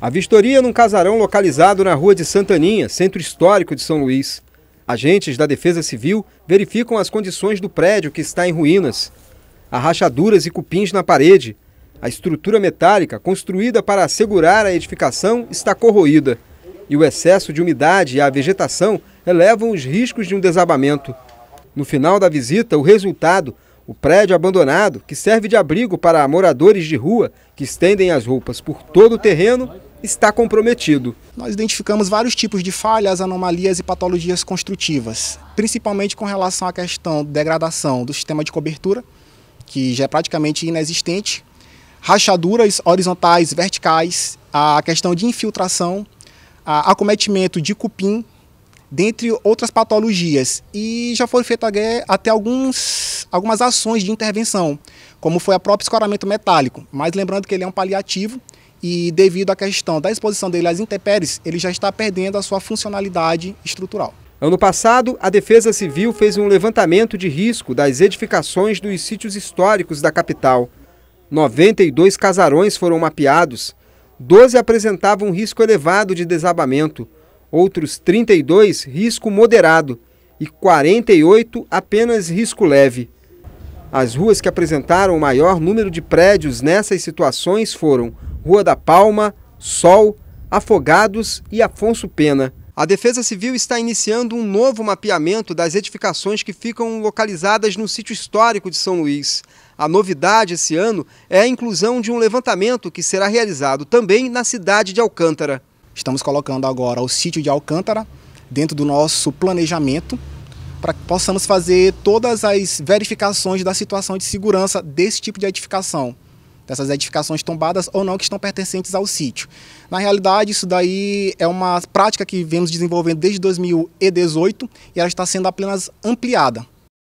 A vistoria num casarão localizado na rua de Santaninha, centro histórico de São Luís. Agentes da Defesa Civil verificam as condições do prédio que está em ruínas. Há rachaduras e cupins na parede. A estrutura metálica, construída para assegurar a edificação, está corroída. E o excesso de umidade e a vegetação elevam os riscos de um desabamento. No final da visita, o resultado, o prédio abandonado, que serve de abrigo para moradores de rua que estendem as roupas por todo o terreno está comprometido. Nós identificamos vários tipos de falhas, anomalias e patologias construtivas, principalmente com relação à questão de degradação do sistema de cobertura, que já é praticamente inexistente, rachaduras horizontais, verticais, a questão de infiltração, acometimento de cupim, dentre outras patologias. E já foi feita até alguns, algumas ações de intervenção, como foi a própria escoramento metálico, mas lembrando que ele é um paliativo, e devido à questão da exposição dele às intempéries, ele já está perdendo a sua funcionalidade estrutural. Ano passado, a Defesa Civil fez um levantamento de risco das edificações dos sítios históricos da capital. 92 casarões foram mapeados, 12 apresentavam risco elevado de desabamento, outros 32 risco moderado e 48 apenas risco leve. As ruas que apresentaram o maior número de prédios nessas situações foram Rua da Palma, Sol, Afogados e Afonso Pena. A Defesa Civil está iniciando um novo mapeamento das edificações que ficam localizadas no sítio histórico de São Luís. A novidade esse ano é a inclusão de um levantamento que será realizado também na cidade de Alcântara. Estamos colocando agora o sítio de Alcântara dentro do nosso planejamento para que possamos fazer todas as verificações da situação de segurança desse tipo de edificação dessas edificações tombadas ou não que estão pertencentes ao sítio. Na realidade, isso daí é uma prática que vemos desenvolvendo desde 2018 e ela está sendo apenas ampliada.